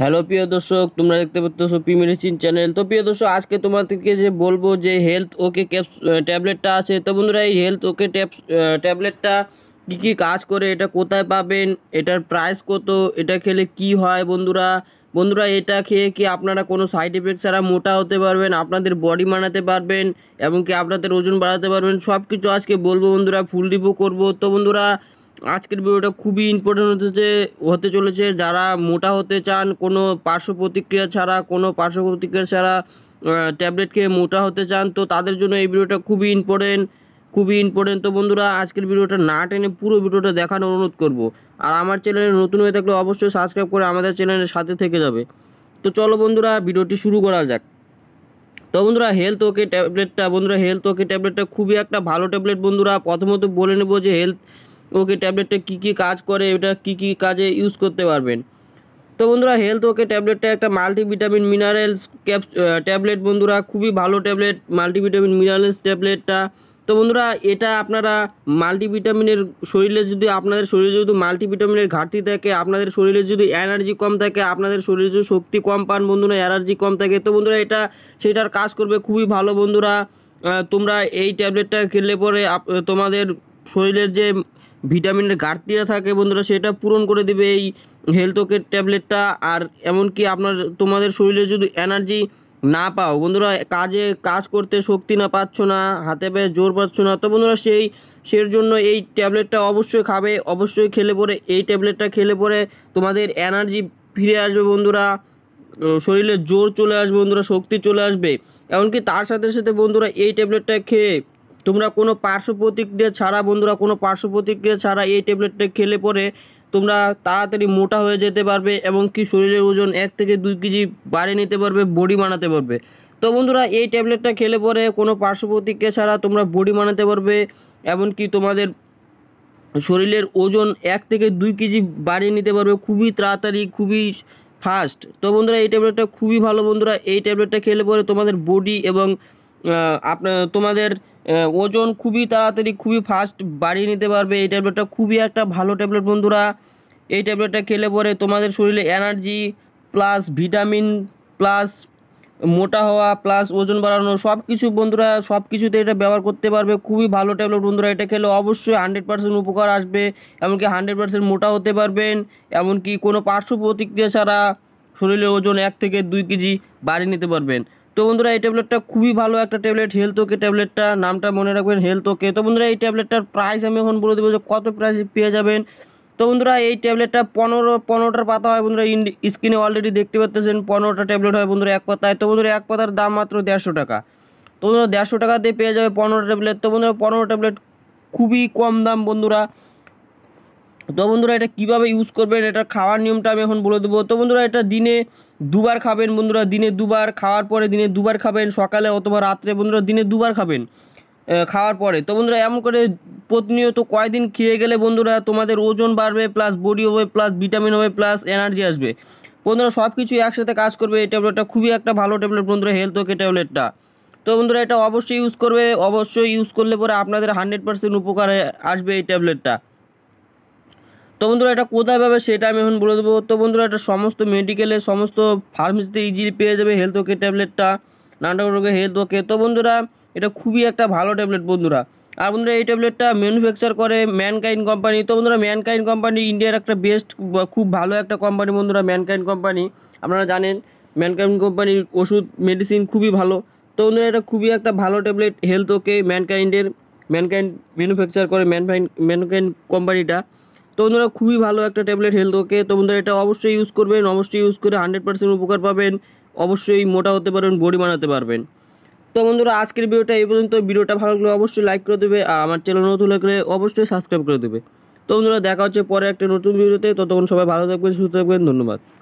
hello প্রিয় দর্শক তোমরা দেখতে পাচ্ছ পি মেডিসিন চ্যানেল তো প্রিয় দর্শক আজকে তোমাদেরকে যে বলবো যে হেলথ ওকে ক্যাপস ট্যাবলেটটা আছে তো বন্ধুরা এই হেলথ ওকে ট্যাপস ট্যাবলেটটা কী কী কাজ করে এটা কোথায় পাবেন এটার প্রাইস কত এটা খেলে কি হয় বন্ধুরা বন্ধুরা এটা খেয়ে কি আপনারা কোনো সাইড এফেক্ট ছাড়া মোটা হতে পারবেন আপনাদের বডি মানাতে পারবেন এবং কি আপনাদের ওজন বাড়াতে পারবেন সব কিছু আজকে বলবো বন্ধুরা ফুল রিভিউ করবো তো বন্ধুরা আজকের ভিডিওটা খুবই ইম্পর্টেন্ট হতে হতে চলেছে যারা মোটা হতে চান কোনো পার্শ্ব প্রতিক্রিয়া ছাড়া কোনো পার্শ্ব প্রতিক্রিয়া ছাড়া ট্যাবলেট খেয়ে মোটা হতে চান তো তাদের জন্য এই ভিডিওটা খুবই ইম্পর্টেন্ট খুবই ইম্পর্টেন্ট তো বন্ধুরা আজকের ভিডিওটা না টেনে পুরো ভিডিওটা দেখানোর অনুরোধ করব আর আমার চ্যানেলে নতুন হয়ে থাকলে অবশ্যই সাবস্ক্রাইব করে আমাদের চ্যানেলের সাথে থেকে যাবে তো চলো বন্ধুরা ভিডিওটি শুরু করা যাক তো বন্ধুরা হেলথ ওকে ট্যাবলেটটা বন্ধুরা হেলথ ওকে ট্যাবলেটটা খুবই একটা ভালো ট্যাবলেট বন্ধুরা প্রথমত বলে নেব যে হেলথ ওকে ট্যাবলেটটা কী কী কাজ করে এটা কী কী কাজে ইউজ করতে পারবেন তো বন্ধুরা হেলথ ওকে ট্যাবলেটটা একটা মাল্টিভিটামিন মিনারেলস ক্যাপ ট্যাবলেট বন্ধুরা খুবই ভালো ট্যাবলেট মাল্টিভিটামিন মিনারেলস ট্যাবলেটটা তো বন্ধুরা এটা আপনারা মাল্টিভিটামিনের শরীরে যদি আপনাদের শরীরে যদি মাল্টিভিটামিনের ঘাটতি থাকে আপনাদের শরীরে যদি এনার্জি কম থাকে আপনাদের শরীরে যদি শক্তি কম পান বন্ধুরা এনার্জি কম থাকে তো বন্ধুরা এটা সেটার কাজ করবে খুবই ভালো বন্ধুরা তোমরা এই ট্যাবলেটটা খেললে পরে তোমাদের শরীরের যে ভিটামিনের ঘাটতিটা থাকে বন্ধুরা সেটা পূরণ করে দেবে এই হেলথকের ট্যাবলেটটা আর এমনকি আপনার তোমাদের শরীরে যদি এনার্জি না পাও বন্ধুরা কাজে কাজ করতে শক্তি না পাচ্ছ না হাতে পায়ে জোর পাচ্ছ না তো বন্ধুরা সেই সের জন্য এই ট্যাবলেটটা অবশ্যই খাবে অবশ্যই খেলে পরে এই ট্যাবলেটটা খেলে পরে তোমাদের এনার্জি ফিরে আসবে বন্ধুরা শরীরে জোর চলে আসবে বন্ধুরা শক্তি চলে আসবে এমনকি তার সাথে সাথে বন্ধুরা এই ট্যাবলেটটা খেয়ে তোমরা কোনো পার্শ্ব প্রতিক্রিয়া ছাড়া বন্ধুরা কোনো পার্শ্ব প্রতিক্রিয়া ছাড়া এই ট্যাবলেটটা খেলে পরে তোমরা তাড়াতাড়ি মোটা হয়ে যেতে পারবে এবং কি শরীরের ওজন এক থেকে দুই কেজি বাড়িয়ে নিতে পারবে বডি বানাতে পারবে তো বন্ধুরা এই ট্যাবলেটটা খেলে পরে কোনো পার্শ্ব প্রতিক্রিয়া ছাড়া তোমরা বডি বানাতে পারবে এমনকি তোমাদের শরীরের ওজন এক থেকে দুই কেজি বাড়িয়ে নিতে পারবে খুবই তাড়াতাড়ি খুবই ফাস্ট তো বন্ধুরা এই ট্যাবলেটটা খুবই ভালো বন্ধুরা এই ট্যাবলেটটা খেলে পরে তোমাদের বডি এবং আপনার তোমাদের ওজন খুবই তাড়াতাড়ি খুবই ফাস্ট বাড়িয়ে নিতে পারবে এই ট্যাবলেটটা খুবই একটা ভালো ট্যাবলেট বন্ধুরা এই ট্যাবলেটটা খেলে পরে তোমাদের শরীরে এনার্জি প্লাস ভিটামিন প্লাস মোটা হওয়া প্লাস ওজন বাড়ানো সব কিছু বন্ধুরা সব কিছুতে এটা ব্যবহার করতে পারবে খুবই ভালো ট্যাবলেট বন্ধুরা এটা খেলে অবশ্যই হান্ড্রেড পারসেন্ট উপকার আসবে এমনকি হান্ড্রেড পার্সেন্ট মোটা হতে পারবেন এমনকি কোনো পার্শ্ব প্রতিক্রিয়া ছাড়া শরীরের ওজন এক থেকে দুই কেজি বাড়িয়ে নিতে পারবেন তো বন্ধুরা এই ট্যাবলেটটা খুবই ভালো একটা ট্যাবলেট হেলথ ওকে ট্যাবলেটটা নামটা মনে রাখবেন হেলথ ওকে তো বন্ধুরা এই ট্যাবলেটটার প্রাইস আমি এখন বলে দেবো যে কত প্রাইস পেয়ে যাবেন তো বন্ধুরা এই ট্যাবলেটটা পনেরো পনেরোটার পাতা হয় বন্ধুরা স্ক্রিনে অলরেডি দেখতে পাচ্তেছেন পনেরোটা ট্যাবলেট হয় বন্ধুরা এক পাতায় তো বন্ধুরা এক পাতার দাম মাত্র দেড়শো টাকা তো বন্ধুরা দেড়শো টাকা দিয়ে পেয়ে যাবে পনেরো ট্যাবলেট তো বন্ধুরা পনেরো ট্যাবলেট খুবই কম দাম বন্ধুরা তো বন্ধুরা এটা কিভাবে ইউজ করবেন এটা খাওয়ার নিয়মটা আমি এখন বলে দেবো তো বন্ধুরা এটা দিনে দুবার খাবেন বন্ধুরা দিনে দুবার খাওয়ার পরে দিনে দুবার খাবেন সকালে অথবা রাত্রে বন্ধুরা দিনে দুবার খাবেন খাওয়ার পরে তো বন্ধুরা এমন করে প্রতিনিয়ত কয়দিন খেয়ে গেলে বন্ধুরা তোমাদের ওজন বাড়বে প্লাস বডি হবে প্লাস ভিটামিন হবে প্লাস এনার্জি আসবে বন্ধুরা সব কিছু একসাথে কাজ করবে এই ট্যাবলেটটা খুবই একটা ভালো ট্যাবলেট বন্ধুরা হেলথ ওকে ট্যাবলেটটা তো বন্ধুরা এটা অবশ্যই ইউজ করবে অবশ্যই ইউজ করলে পরে আপনাদের হান্ড্রেড পার্সেন্ট উপকারে আসবে এই ট্যাবলেটটা তো বন্ধুরা এটা কোথায় পাবে সেটা আমি এখন বলে দেবো তো বন্ধুরা এটা সমস্ত মেডিকেলে সমস্ত ফার্মেসিতে ইজিলি পেয়ে যাবে হেলথ ওকে ট্যাবলেটটা নানা রোগে হেলথ ওকে তো বন্ধুরা এটা খুবই একটা ভালো ট্যাবলেট বন্ধুরা আর বন্ধুরা এই ট্যাবলেটটা ম্যানুফ্যাকচার করে ম্যানকাইন কোম্পানি তো বন্ধুরা ম্যানকাইন কোম্পানি ইন্ডিয়ার একটা বেস্ট খুব ভালো একটা কোম্পানি বন্ধুরা ম্যানকাইন কোম্পানি আপনারা জানেন ম্যানকাইন কোম্পানির ওষুধ মেডিসিন খুবই ভালো তো বন্ধুরা এটা খুবই একটা ভালো ট্যাবলেট হেলথ ওকে ম্যানকাইন্ডের ম্যানকাইন্ড ম্যানুফ্যাকচার করে ম্যানকাইন ম্যানকাইন কোম্পানিটা তো বন্ধুরা খুবই ভালো একটা ট্যাবলেট হেলথ ওকে তো বন্ধুরা এটা অবশ্যই ইউজ করবেন অবশ্যই ইউজ করে হান্ড্রেড পার্সেন্ট উপকার পাবেন অবশ্যই মোটা হতে পারবেন বডি বানাতে পারবেন তো বন্ধুরা আজকের ভিডিওটা এই পর্যন্ত ভিডিওটা ভালো লাগলে অবশ্যই লাইক করে দেবে আর আমার চ্যানেল নতুন লাগলে অবশ্যই সাবস্ক্রাইব করে দেবে তো বন্ধুরা দেখা হচ্ছে পরে একটা নতুন ভিডিওতে ততক্ষণ সবাই ভালো থাকবেন সুস্থ থাকবেন ধন্যবাদ